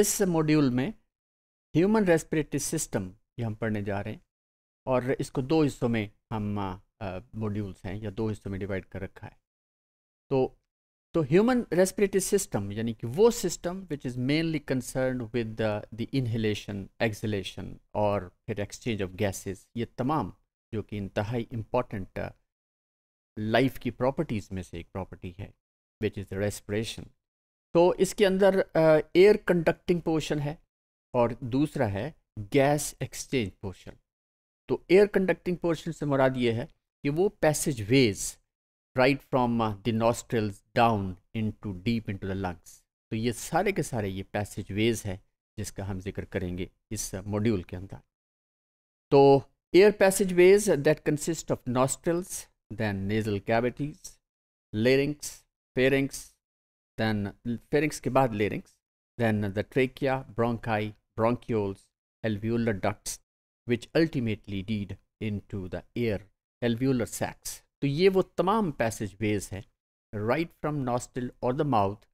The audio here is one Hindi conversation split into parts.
इस मॉड्यूल में ह्यूमन रेस्पिरेटरी सिस्टम ये हम पढ़ने जा रहे हैं और इसको दो हिस्सों में हम मॉड्यूल्स हैं या दो हिस्सों में डिवाइड कर रखा है तो तो ह्यूमन रेस्पिरेटरी सिस्टम यानी कि वो system which is mainly concern with the inhalation exhalation और फिर एक्सचेंज ऑफ गैसेस ये तमाम जो कि इंतहाई इम्पॉर्टेंट लाइफ की प्रॉपर्टीज़ में से एक प्रॉपर्टी है विच इज़ रेस्परेशन तो इसके अंदर एयर कंडक्टिंग पोर्शन है और दूसरा है गैस एक्सचेंज पोर्शन तो एयर कंडक्टिंग पोर्शन से मुराद ये है कि वो passageways right from the nostrils down into deep into the lungs तो ये सारे के सारे ये पैसेज वेज है जिसका हम जिक्र करेंगे इस मॉड्यूल के अंदर तो air passageways that consist of nostrils then nasal cavities larynx pharynx then pharynx ke baad larynx then the trachea bronchi bronchioles alveolar ducts which ultimately lead into the air alveolar sacs to ye wo tamam passage ways hai right from nostril or the mouth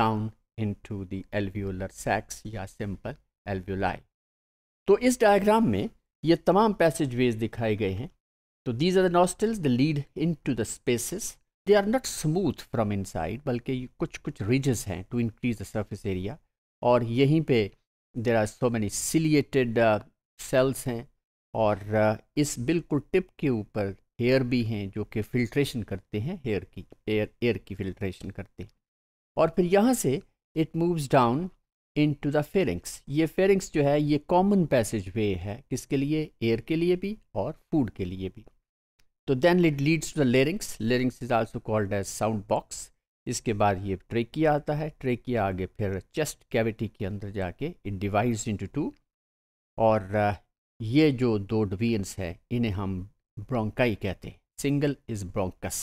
down into the alveolar sacs ya simple alveoli to is diagram mein ye tamam passage ways dikhaye gaye hain तो these are the nostrils the lead into the spaces they are not smooth from inside बल्कि कुछ कुछ रिजेस हैं to increase the surface area और यहीं पर there are so many ciliated cells हैं और uh, इस बिल्कुल टिप के ऊपर हेयर भी हैं जो कि फिल्ट्रेशन करते हैं हेयर की एयर एयर की फिल्ट्रेशन करते हैं और फिर यहाँ से it moves down into the pharynx ये फेरिंग्स जो है ये कॉमन पैसेज वे है किसके लिए एयर के लिए भी और फूड के लिए भी तो then it leads to the larynx larynx is also called as sound box इसके बाद ये ट्रेकिया आता है ट्रेकिया आगे फिर चेस्ट कैविटी के अंदर जाके इट डिवाइज इंटू टू और ये जो दो डिवीजन्स हैं इन्हें हम ब्रोंकाई कहते हैं single is bronchus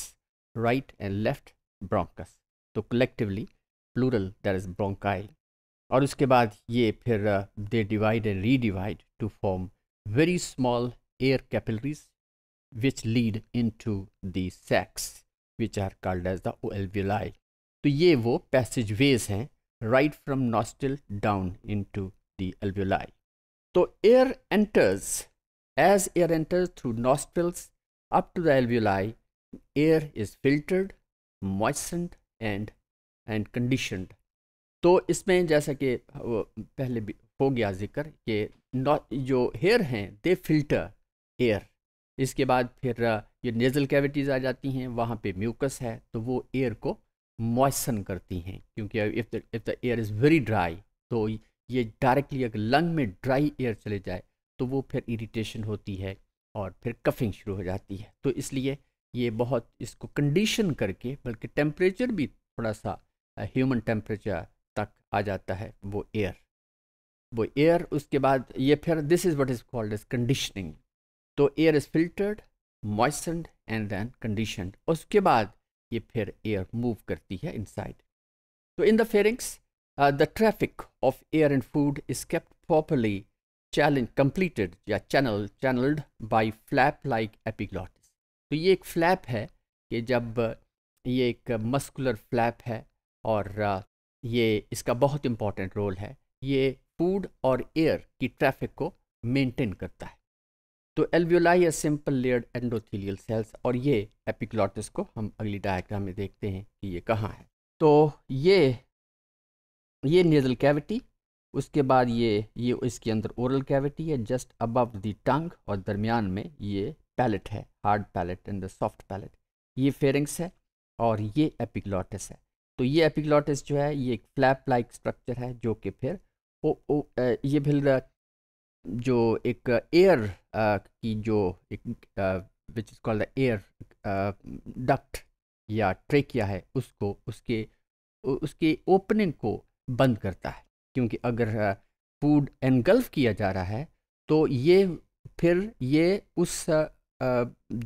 right and left bronchus तो collectively plural that is bronchi और उसके बाद ये फिर they divide and redivide to form very small air capillaries which lead into the sacs which are called as the alveoli तो ये वो पैसेज वेज हैं right from nostril down into the alveoli तो air enters as air enters through nostrils up to the alveoli air is filtered moistened and and conditioned तो इसमें जैसा कि पहले भी हो गया जिक्र कि जो हेयर हैं दे फिल्टर एयर इसके बाद फिर ये नेज़ल कैविटीज़ आ जाती हैं वहाँ पे म्यूकस है तो वो एयर को मॉइसन करती हैं क्योंकि if the air is very dry तो ये डायरेक्टली अगर लंग में ड्राई एयर चले जाए तो वो फिर इरीटेशन होती है और फिर कफिंग शुरू हो जाती है तो इसलिए ये बहुत इसको कंडीशन करके बल्कि टेम्परेचर भी थोड़ा सा ह्यूमन टेम्परेचर तक आ जाता है वो एयर वो एयर उसके बाद ये फिर this is what is called is conditioning तो air is filtered moistened and then condition उसके बाद ये फिर एयर मूव करती है इनसाइड तो in the pharynx the traffic of air and food is kept properly challenge completed या channel channelled by flap like epiglottis तो ये एक फ्लैप है कि जब uh, ये एक मस्कुलर फ्लैप है और uh, ये इसका बहुत इम्पॉर्टेंट रोल है ये फूड और एयर की ट्रैफिक को मेंटेन करता है तो एल्वियोलाई या सिंपल लेयर्ड एंडोथीलियल सेल्स और ये एपिक्लॉटिस को हम अगली डायग्राम में देखते हैं कि ये कहाँ है तो ये ये नेजल कैविटी उसके बाद ये ये इसके अंदर ओरल कैविटी है जस्ट अबव द टंग और दरमियान में ये पैलेट है hard palate and the soft palate ये फेरिंग्स है और ये एपिक्लॉटिस है तो ये एपिक्लॉटिस जो है ये एक फ्लैप लाइक स्ट्रक्चर है जो कि फिर ओ, ओ, ये फिर जो एक एयर uh, uh, की जो एक which is called the air duct या ट्रेकिया है उसको उसके उसके ओपनिंग को बंद करता है क्योंकि अगर फूड uh, एनगल्फ किया जा रहा है तो ये फिर ये उस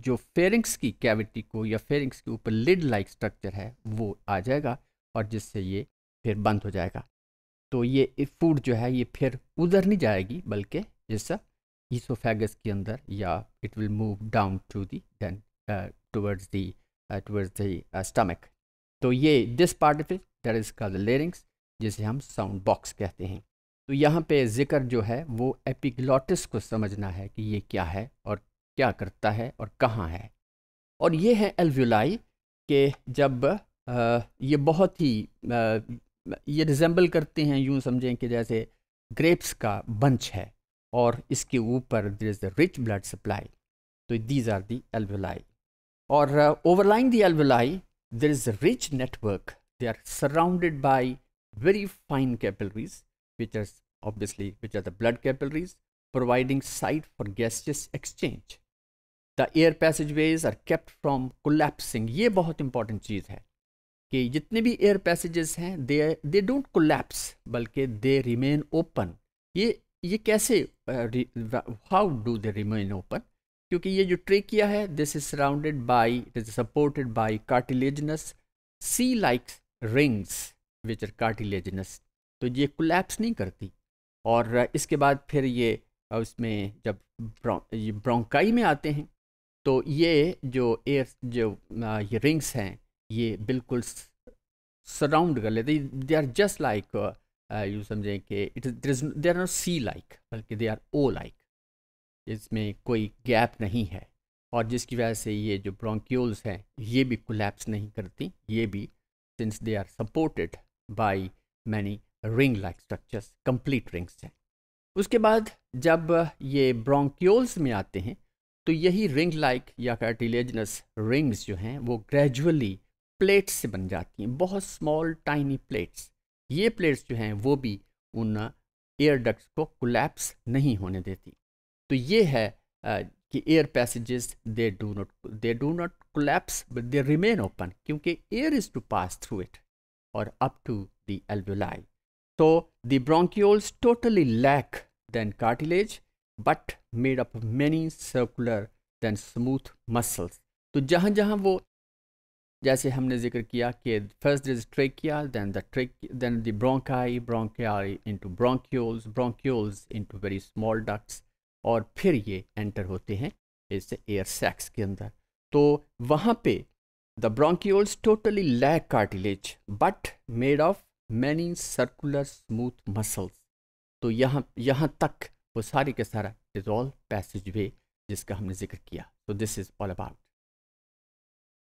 जो फेरिंग्स की कैविटी को या फेरिंग्स के ऊपर लिड लाइक स्ट्रक्चर है वो आ जाएगा और जिससे ये फिर बंद हो जाएगा तो ये फूड जो है ये फिर उधर नहीं जाएगी बल्कि जैसा ईसोफेगस के अंदर या it will move down to the then towards the towards the stomach तो ये this part of it that is called larynx जिसे हम साउंड बॉक्स कहते हैं तो यहाँ पे जिक्र जो है वो एपिग्लॉटिस को समझना है कि ये क्या है और क्या करता है और कहाँ है और ये है एल्व्यूलाई के जब आ, uh, ये बहुत ही uh, ये रिजेंबल करते हैं यूं समझें कि जैसे ग्रेप्स का बंच है और इसके ऊपर there is the rich blood supply तो दीज आर दी एल्वलाई और overlying the alveoli there is rich network they are surrounded by very fine capillaries which are obviously which are the blood capillaries providing site for gaseous exchange the air passageways are kept from collapsing ये बहुत इंपॉर्टेंट चीज़ है कि जितने भी एयर पैसेजेस हैं दे दे डोंट कोलैप्स बल्कि दे रिमेन ओपन ये ये कैसे how do they remain open क्योंकि ये जो ट्रेकिया है this is surrounded by it is supported by cartilaginous C like rings which are cartilaginous तो ये कोलैप्स नहीं करती और इसके बाद फिर ये उसमें जब ब्रॉ ये ब्रोंकाई में आते हैं तो ये जो एयर जो ये रिंग्स हैं ये बिल्कुल सराउंड कर लेते they are just like you समझें कि it is they are not C like बल्कि दे आर ओ लाइक इसमें कोई गैप नहीं है और जिसकी वजह से ये जो ब्रोंक्यूल्स हैं ये भी कोलेप्स नहीं करती ये भी since they are supported by many ring like structures complete rings हैं उसके बाद जब ये ब्रोंक्यूल्स में आते हैं तो यही रिंग लाइक या कार्टिलेजनस रिंग्स जो हैं वो ग्रेजुअली प्लेट्स से बन जाती हैं बहुत स्मॉल टाइनी प्लेट्स ये प्लेट्स जो हैं वो भी उन एयर डक्ट्स को कोलैप्स नहीं होने देती तो ये है आ, कि air passages they do not they do not collapse but they remain open क्योंकि air is to pass through it और अप टू द एल्वुलाई तो the bronchioles totally lack then cartilage but made up many circular then smooth muscles तो जहाँ जहाँ वो जैसे हमने जिक्र किया कि first is trachea then the trachea then the bronchi bronchi into bronchioles bronchioles into very small ducts और फिर ये एंटर होते हैं इस एयर सैक्स के अंदर तो वहाँ पे the bronchioles totally lack cartilage but made of many circular smooth muscles तो यहाँ यहाँ तक वो सारे के सारा इज ऑल पैसेज वे जिसका हमने जिक्र किया तो दिस इज़ ऑल अबाउट